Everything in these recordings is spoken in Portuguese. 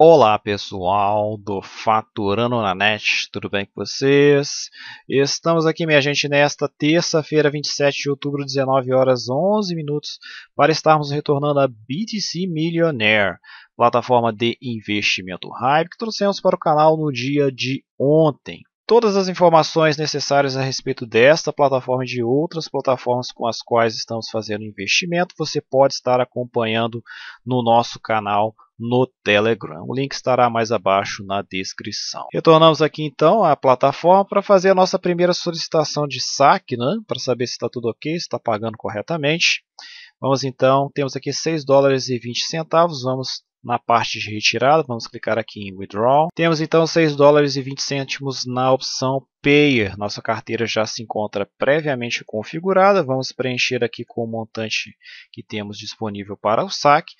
Olá pessoal do Faturando na Net, tudo bem com vocês? Estamos aqui, minha gente, nesta terça-feira, 27 de outubro, 19 horas 11 minutos, para estarmos retornando a BTC Millionaire, plataforma de investimento hype que trouxemos para o canal no dia de ontem. Todas as informações necessárias a respeito desta plataforma e de outras plataformas com as quais estamos fazendo investimento, você pode estar acompanhando no nosso canal no Telegram. O link estará mais abaixo na descrição. Retornamos aqui então à plataforma para fazer a nossa primeira solicitação de saque, né? para saber se está tudo ok, se está pagando corretamente. Vamos então, temos aqui 6 dólares e 20 centavos, vamos na parte de retirada, vamos clicar aqui em Withdraw. Temos então 6 dólares e 20 cêntimos na opção Payer. Nossa carteira já se encontra previamente configurada, vamos preencher aqui com o montante que temos disponível para o saque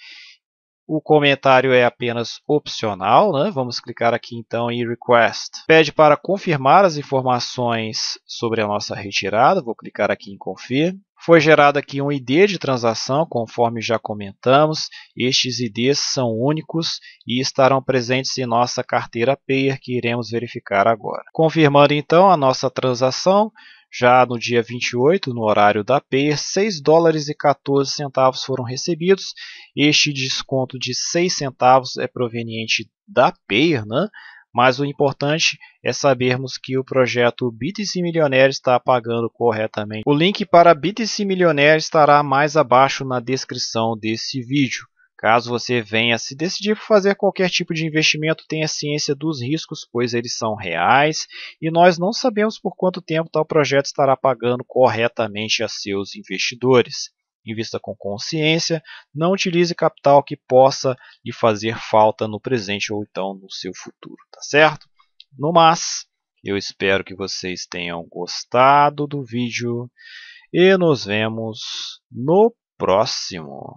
o comentário é apenas opcional, né? vamos clicar aqui então em Request. Pede para confirmar as informações sobre a nossa retirada, vou clicar aqui em Confirm. Foi gerado aqui um ID de transação, conforme já comentamos. Estes IDs são únicos e estarão presentes em nossa carteira Payer, que iremos verificar agora. Confirmando então a nossa transação, já no dia 28, no horário da per, 6 dólares e 14 centavos foram recebidos. Este desconto de 6 centavos é proveniente da Payer, né? mas o importante é sabermos que o projeto BTC Milionaire está pagando corretamente. O link para BTC Milionaire estará mais abaixo na descrição desse vídeo. Caso você venha se decidir por fazer qualquer tipo de investimento, tenha ciência dos riscos, pois eles são reais e nós não sabemos por quanto tempo tal projeto estará pagando corretamente a seus investidores. Invista com consciência, não utilize capital que possa lhe fazer falta no presente ou então no seu futuro, tá certo? No mais, eu espero que vocês tenham gostado do vídeo e nos vemos no próximo.